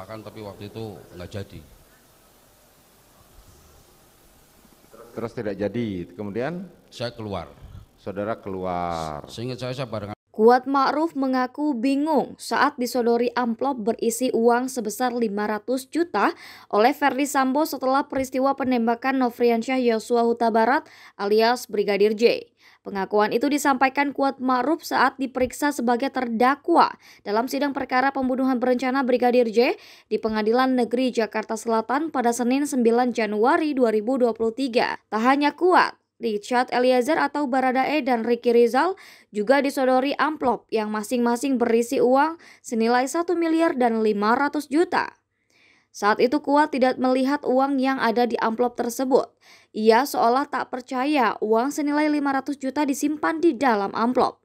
makan tapi waktu itu nggak jadi terus tidak jadi kemudian saya keluar saudara keluar seingat saya saya barengan Kuat Ma'ruf mengaku bingung saat disodori amplop berisi uang sebesar 500 juta oleh Verdi Sambo setelah peristiwa penembakan Nofriansyah Yosua Huta Barat alias Brigadir J. Pengakuan itu disampaikan Kuat Ma'ruf saat diperiksa sebagai terdakwa dalam sidang perkara pembunuhan berencana Brigadir J di Pengadilan Negeri Jakarta Selatan pada Senin 9 Januari 2023. Tak hanya Kuat, Richard Eliezer atau Baradae dan Ricky Rizal juga disodori amplop yang masing-masing berisi uang senilai 1 miliar dan 500 juta. Saat itu Kuat tidak melihat uang yang ada di amplop tersebut. Ia seolah tak percaya uang senilai 500 juta disimpan di dalam amplop.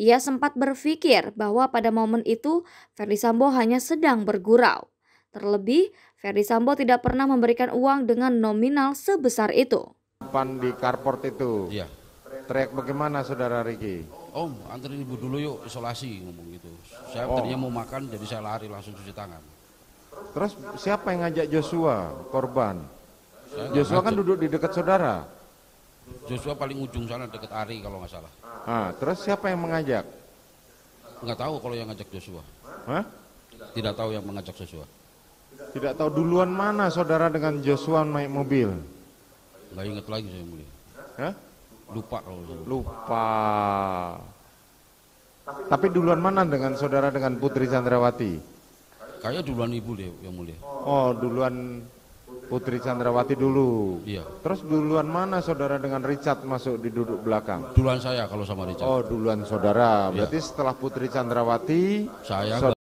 Ia sempat berpikir bahwa pada momen itu Ferdi Sambo hanya sedang bergurau. Terlebih, Ferdi Sambo tidak pernah memberikan uang dengan nominal sebesar itu. Pan di carport itu. Iya. Teriak bagaimana saudara Riki? Om, oh, anterin ibu dulu yuk isolasi ngomong gitu. Saya oh. tadinya mau makan jadi saya lari langsung cuci tangan. Terus siapa yang ngajak Joshua korban? Joshua kan duduk di dekat saudara. Joshua paling ujung sana dekat Ari kalau nggak salah. Ah, terus siapa yang mengajak? Nggak tahu kalau yang ngajak Joshua. Hah? Tidak tahu yang mengajak Joshua. Tidak tahu duluan mana saudara dengan Joshua naik mobil. Nggak ingat lagi saya mulia. Hah? Lupa kalau saya. Lupa. lupa. Tapi duluan mana dengan saudara dengan Putri Chandrawati? Kayaknya duluan ibu deh yang mulia. Oh, duluan Putri Chandrawati dulu. Iya. Terus duluan mana saudara dengan Richard masuk di duduk belakang? Duluan saya kalau sama Richard. Oh, duluan saudara. Iya. Berarti iya. setelah Putri Chandrawati saya